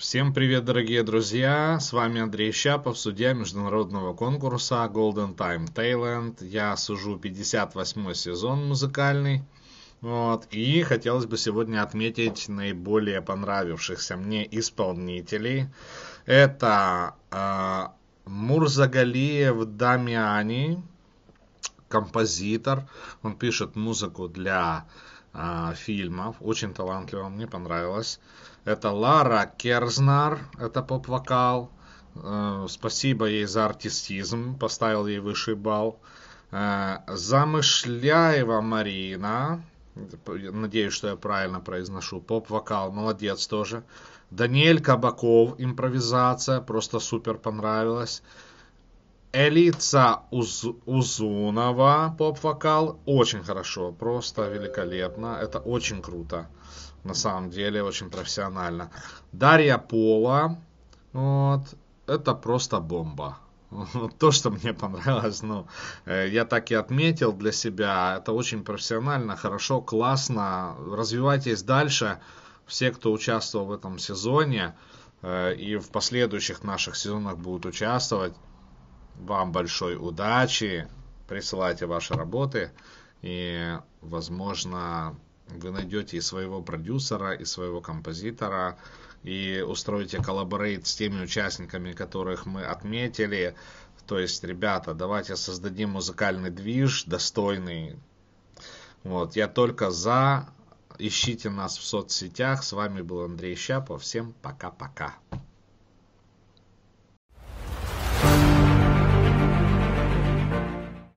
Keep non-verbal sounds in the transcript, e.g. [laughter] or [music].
Всем привет, дорогие друзья! С вами Андрей Щапов, судья международного конкурса Golden Time Thailand. Я сужу 58 сезон музыкальный. Вот. И хотелось бы сегодня отметить наиболее понравившихся мне исполнителей. Это э, а, Мурзагалиев Дамиани, композитор. Он пишет музыку для а, фильмов, очень талантливо, мне понравилось. Это Лара Керзнар, это поп-вокал. Э, спасибо ей за артистизм, поставил ей высший балл. Э, Замышляева Марина, надеюсь, что я правильно произношу, поп-вокал, молодец тоже. Даниэль Кабаков, импровизация, просто супер понравилась. Элица Уз, Узунова, поп-вокал, очень хорошо, просто великолепно, это очень круто, на самом деле, очень профессионально. Дарья Пола, вот, это просто бомба. [laughs] То, что мне понравилось, ну, э, я так и отметил для себя, это очень профессионально, хорошо, классно, развивайтесь дальше, все, кто участвовал в этом сезоне, э, и в последующих наших сезонах будут участвовать. Вам большой удачи. Присылайте ваши работы. И, возможно, вы найдете и своего продюсера, и своего композитора, и устроите коллаборейт с теми участниками, которых мы отметили. То есть, ребята, давайте создадим музыкальный движ достойный. Вот, я только за. Ищите нас в соцсетях. С вами был Андрей Щапов. Всем пока-пока.